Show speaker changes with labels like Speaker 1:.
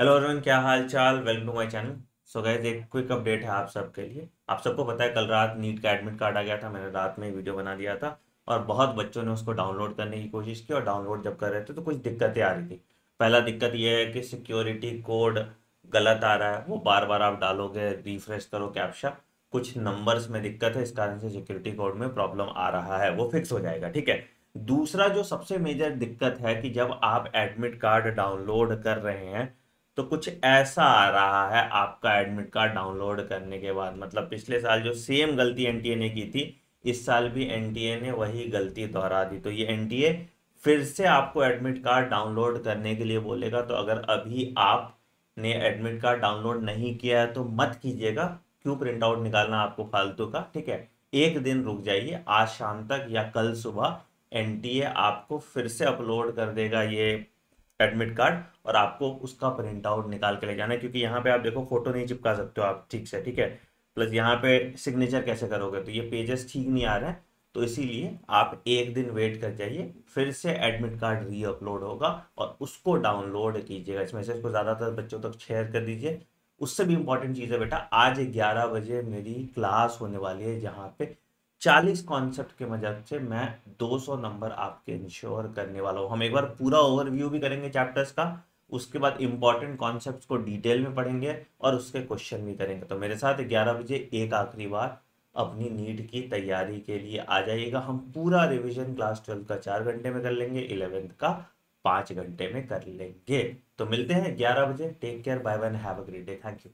Speaker 1: hello Arun क्या हाल चाल welcome to my channel so guys एक क्विक अपडेट है आप सबके लिए आप सबको पता है कल रात नीट का एडमिट कार्ड आ गया था मैंने रात में वीडियो बना दिया था और बहुत बच्चों ने उसको डाउनलोड करने की कोशिश की और डाउनलोड जब कर रहे थे तो कुछ दिक्कतें आ रही थी पहला दिक्कत यह है कि सिक्योरिटी कोड गलत आ रहा है वो बार बार आप डालोगे रिफ्रेश करो कैप्शा कुछ नंबर्स में दिक्कत है इस कारण से सिक्योरिटी कोड में प्रॉब्लम आ रहा है वो फिक्स हो जाएगा ठीक है दूसरा जो सबसे मेजर दिक्कत है कि जब आप एडमिट कार्ड डाउनलोड कर रहे हैं तो कुछ ऐसा आ रहा है आपका एडमिट कार्ड डाउनलोड करने के बाद मतलब पिछले साल जो सेम गलती एन ने की थी इस साल भी एन ने वही गलती दोहरा दी तो ये एन फिर से आपको एडमिट कार्ड डाउनलोड करने के लिए बोलेगा तो अगर अभी आपने एडमिट कार्ड डाउनलोड नहीं किया है तो मत कीजिएगा क्यों प्रिंट आउट निकालना आपको फालतू का ठीक है एक दिन रुक जाइए आज शाम तक या कल सुबह एन आपको फिर से अपलोड कर देगा ये एडमिट कार्ड और आपको उसका प्रिंट आउट निकाल के ले जाना है क्योंकि यहाँ पे आप देखो फोटो नहीं चिपका सकते हो आप ठीक से ठीक है प्लस यहाँ पे सिग्नेचर कैसे करोगे तो ये पेजेस ठीक नहीं आ रहे हैं तो इसीलिए आप एक दिन वेट कर जाइए फिर से एडमिट कार्ड री अपलोड होगा और उसको डाउनलोड कीजिएगा इस मैसेज को ज़्यादातर बच्चों तक शेयर कर दीजिए उससे भी इम्पोर्टेंट चीज़ है बेटा आज ग्यारह बजे मेरी क्लास होने वाली है जहाँ पे चालीस कॉन्सेप्ट के मदद से मैं 200 नंबर आपके इंश्योर करने वाला हूँ हम एक बार पूरा ओवरव्यू भी करेंगे चैप्टर्स का उसके बाद इंपॉर्टेंट कॉन्सेप्ट को डिटेल में पढ़ेंगे और उसके क्वेश्चन भी करेंगे तो मेरे साथ ग्यारह बजे एक आखिरी बार अपनी नीट की तैयारी के लिए आ जाइएगा हम पूरा रिविजन क्लास ट्वेल्व का चार घंटे में कर लेंगे इलेवेंथ का पाँच घंटे में कर लेंगे तो मिलते हैं ग्यारह बजे take care bye bye have a great day thank you